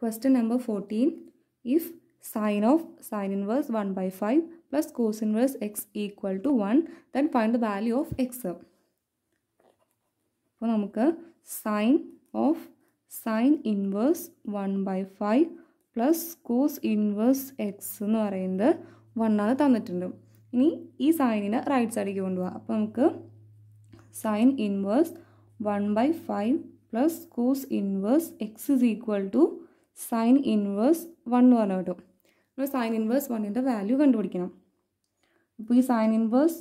question number fourteen if sine of sine inverse one by five plus cos inverse x equal to one then find the value of x അപ്പോൾ നമുക്ക് sine of sine inverse one by five plus cos inverse x എന്ന് പറയുന്നത് one ആണ് തന്നിട്ടുണ്ട് ഇനി ഈ സൈനിനെ right സൈഡിലേക്ക് കൊണ്ടുപോകാം അപ്പോൾ നമുക്ക് sine inverse one by five plus cos inverse x is equal to sine inverse one എന്ന് പറഞ്ഞു കേട്ടോ നമ്മൾ സൈൻ ഇൻവേഴ്സ് വണ്ണിൻ്റെ വാല്യൂ കണ്ടുപിടിക്കണം അപ്പോൾ ഈ sine inverse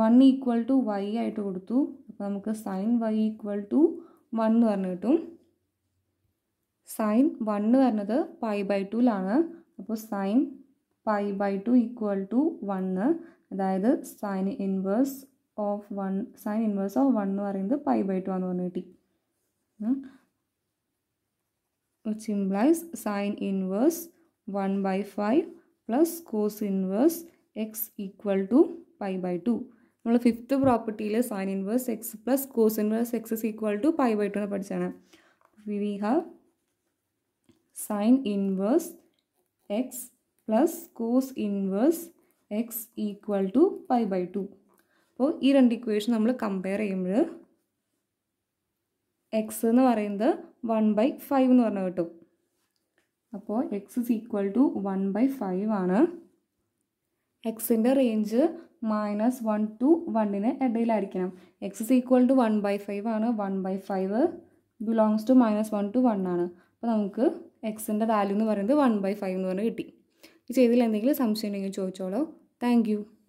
one equal to y ആയിട്ട് കൊടുത്തു അപ്പോൾ നമുക്ക് sine y equal to one എന്ന് പറഞ്ഞു കിട്ടും സൈൻ വൺ എന്ന് പറഞ്ഞത് പൈ ബൈ ടുവിലാണ് അപ്പോൾ sine pi by two equal to one അതായത് sine inverse of one sine inverse of one എന്ന് പറയുന്നത് പൈ ബൈ ടു ആണെന്ന് പറഞ്ഞു കിട്ടി which implies sine inverse 1 by 5 plus cos inverse x equal to pi by two നമ്മൾ fifth പ്രോപ്പർട്ടിയിൽ sine inverse x plus cos inverse x is equal to pi by two എന്ന് പഠിച്ചാണ് we have sine inverse x plus cos inverse x equal to pi by two അപ്പോൾ ഈ രണ്ട് equation നമ്മൾ compare ചെയ്യുമ്പോൾ X എന്ന് പറയുന്നത് വൺ ബൈ ഫൈവ് എന്ന് പറഞ്ഞ് കിട്ടും അപ്പോൾ x is equal to one by five ആണ് എക്സിൻ്റെ റേഞ്ച് മൈനസ് വൺ ടു വണ്ണിന് ഇടയിലായിരിക്കണം x is equal to one by five ആണ് one by five belongs to minus one to one ആണ് അപ്പോൾ നമുക്ക് എക്സിൻ്റെ വാല്യൂ എന്ന് പറയുന്നത് വൺ ബൈ ഫൈവ് എന്ന് പറഞ്ഞ് കിട്ടി ഇതിൽ എന്തെങ്കിലും സംശയം ഉണ്ടെങ്കിൽ ചോദിച്ചോളൂ താങ്ക് യു